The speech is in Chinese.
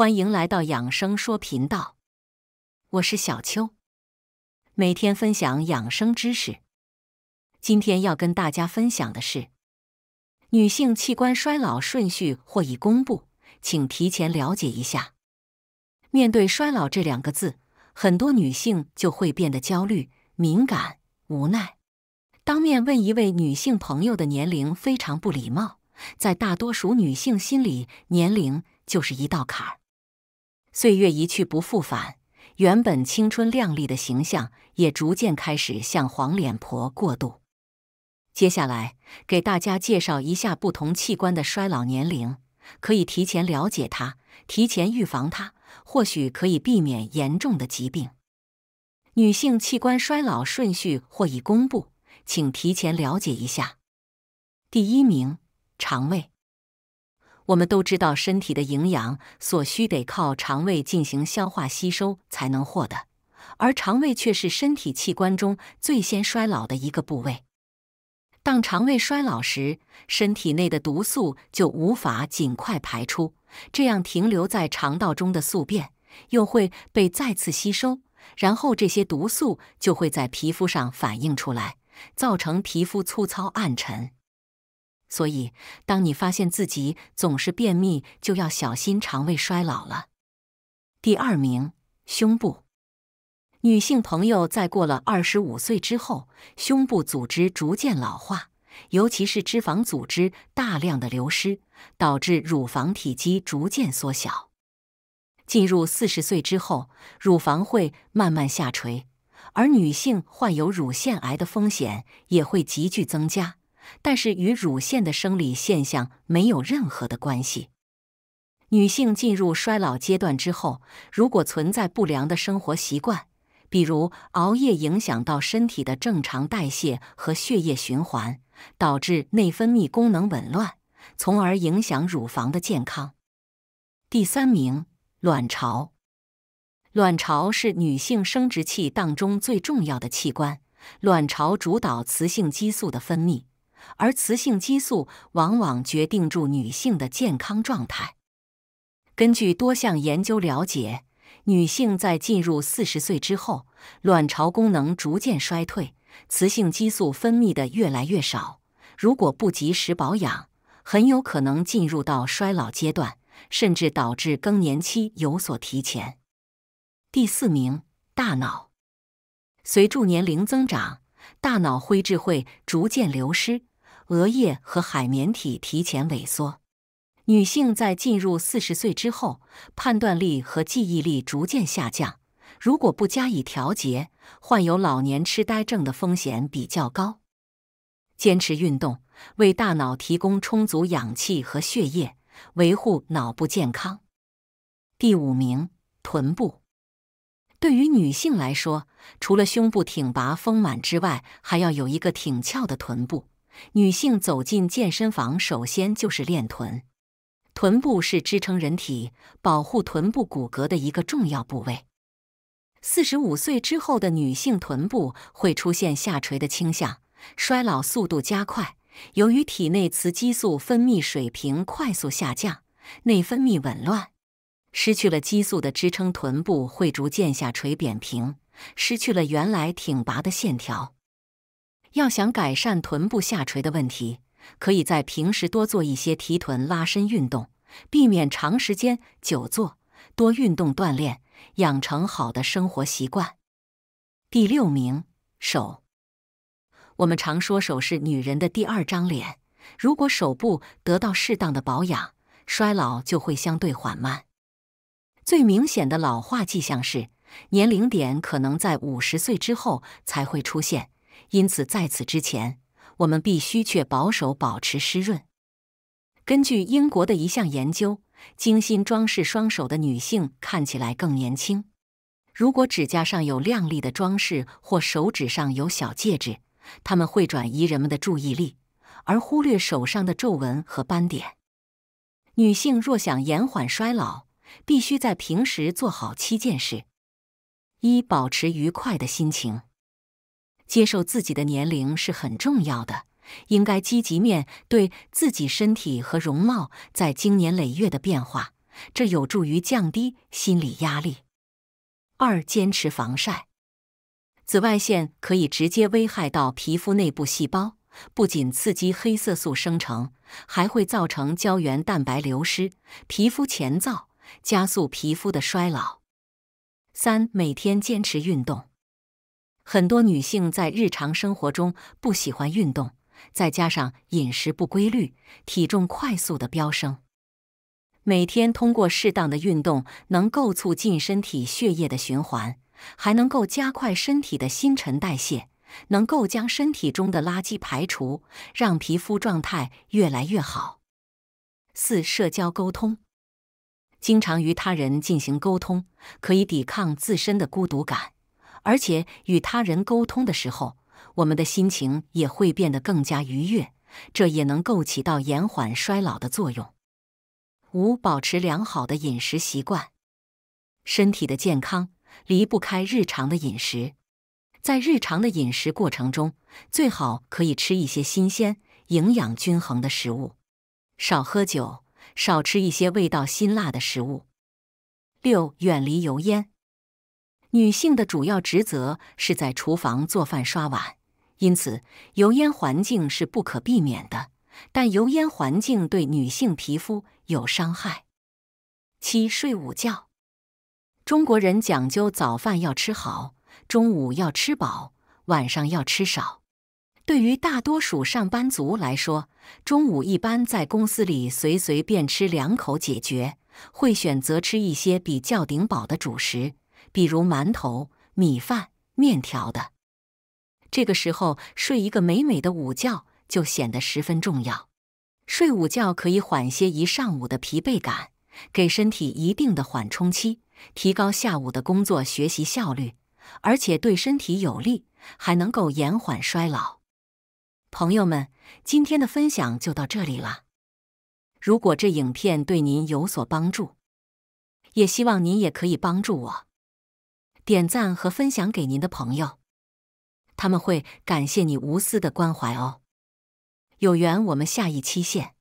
欢迎来到养生说频道，我是小秋，每天分享养生知识。今天要跟大家分享的是，女性器官衰老顺序或已公布，请提前了解一下。面对“衰老”这两个字，很多女性就会变得焦虑、敏感、无奈。当面问一位女性朋友的年龄非常不礼貌，在大多数女性心里，年龄就是一道坎儿。岁月一去不复返，原本青春靓丽的形象也逐渐开始向黄脸婆过渡。接下来给大家介绍一下不同器官的衰老年龄，可以提前了解它，提前预防它，或许可以避免严重的疾病。女性器官衰老顺序或已公布，请提前了解一下。第一名，肠胃。我们都知道，身体的营养所需得靠肠胃进行消化吸收才能获得，而肠胃却是身体器官中最先衰老的一个部位。当肠胃衰老时，身体内的毒素就无法尽快排出，这样停留在肠道中的宿便又会被再次吸收，然后这些毒素就会在皮肤上反映出来，造成皮肤粗糙暗沉。所以，当你发现自己总是便秘，就要小心肠胃衰老了。第二名，胸部。女性朋友在过了二十五岁之后，胸部组织逐渐老化，尤其是脂肪组织大量的流失，导致乳房体积逐渐缩小。进入四十岁之后，乳房会慢慢下垂，而女性患有乳腺癌的风险也会急剧增加。但是与乳腺的生理现象没有任何的关系。女性进入衰老阶段之后，如果存在不良的生活习惯，比如熬夜，影响到身体的正常代谢和血液循环，导致内分泌功能紊乱，从而影响乳房的健康。第三名，卵巢。卵巢是女性生殖器当中最重要的器官，卵巢主导雌性激素的分泌。而雌性激素往往决定住女性的健康状态。根据多项研究了解，女性在进入四十岁之后，卵巢功能逐渐衰退，雌性激素分泌的越来越少。如果不及时保养，很有可能进入到衰老阶段，甚至导致更年期有所提前。第四名，大脑，随着年龄增长，大脑灰质会逐渐流失。额叶和海绵体提前萎缩，女性在进入四十岁之后，判断力和记忆力逐渐下降。如果不加以调节，患有老年痴呆症的风险比较高。坚持运动，为大脑提供充足氧气和血液，维护脑部健康。第五名，臀部。对于女性来说，除了胸部挺拔丰满之外，还要有一个挺翘的臀部。女性走进健身房，首先就是练臀。臀部是支撑人体、保护臀部骨骼的一个重要部位。四十五岁之后的女性，臀部会出现下垂的倾向，衰老速度加快。由于体内雌激素分泌水平快速下降，内分泌紊乱，失去了激素的支撑，臀部会逐渐下垂、扁平，失去了原来挺拔的线条。要想改善臀部下垂的问题，可以在平时多做一些提臀拉伸运动，避免长时间久坐，多运动锻炼，养成好的生活习惯。第六名手，我们常说手是女人的第二张脸，如果手部得到适当的保养，衰老就会相对缓慢。最明显的老化迹象是，年龄点可能在五十岁之后才会出现。因此，在此之前，我们必须确保手保持湿润。根据英国的一项研究，精心装饰双手的女性看起来更年轻。如果指甲上有亮丽的装饰或手指上有小戒指，他们会转移人们的注意力，而忽略手上的皱纹和斑点。女性若想延缓衰老，必须在平时做好七件事：一、保持愉快的心情。接受自己的年龄是很重要的，应该积极面对自己身体和容貌在经年累月的变化，这有助于降低心理压力。二、坚持防晒，紫外线可以直接危害到皮肤内部细胞，不仅刺激黑色素生成，还会造成胶原蛋白流失、皮肤前燥，加速皮肤的衰老。三、每天坚持运动。很多女性在日常生活中不喜欢运动，再加上饮食不规律，体重快速的飙升。每天通过适当的运动，能够促进身体血液的循环，还能够加快身体的新陈代谢，能够将身体中的垃圾排除，让皮肤状态越来越好。四、社交沟通，经常与他人进行沟通，可以抵抗自身的孤独感。而且与他人沟通的时候，我们的心情也会变得更加愉悦，这也能够起到延缓衰老的作用。五、保持良好的饮食习惯，身体的健康离不开日常的饮食。在日常的饮食过程中，最好可以吃一些新鲜、营养均衡的食物，少喝酒，少吃一些味道辛辣的食物。六、远离油烟。女性的主要职责是在厨房做饭、刷碗，因此油烟环境是不可避免的。但油烟环境对女性皮肤有伤害。七睡午觉，中国人讲究早饭要吃好，中午要吃饱，晚上要吃少。对于大多数上班族来说，中午一般在公司里随随便吃两口解决，会选择吃一些比较顶饱的主食。比如馒头、米饭、面条的，这个时候睡一个美美的午觉就显得十分重要。睡午觉可以缓些一上午的疲惫感，给身体一定的缓冲期，提高下午的工作学习效率，而且对身体有利，还能够延缓衰老。朋友们，今天的分享就到这里了。如果这影片对您有所帮助，也希望您也可以帮助我。点赞和分享给您的朋友，他们会感谢你无私的关怀哦。有缘，我们下一期见。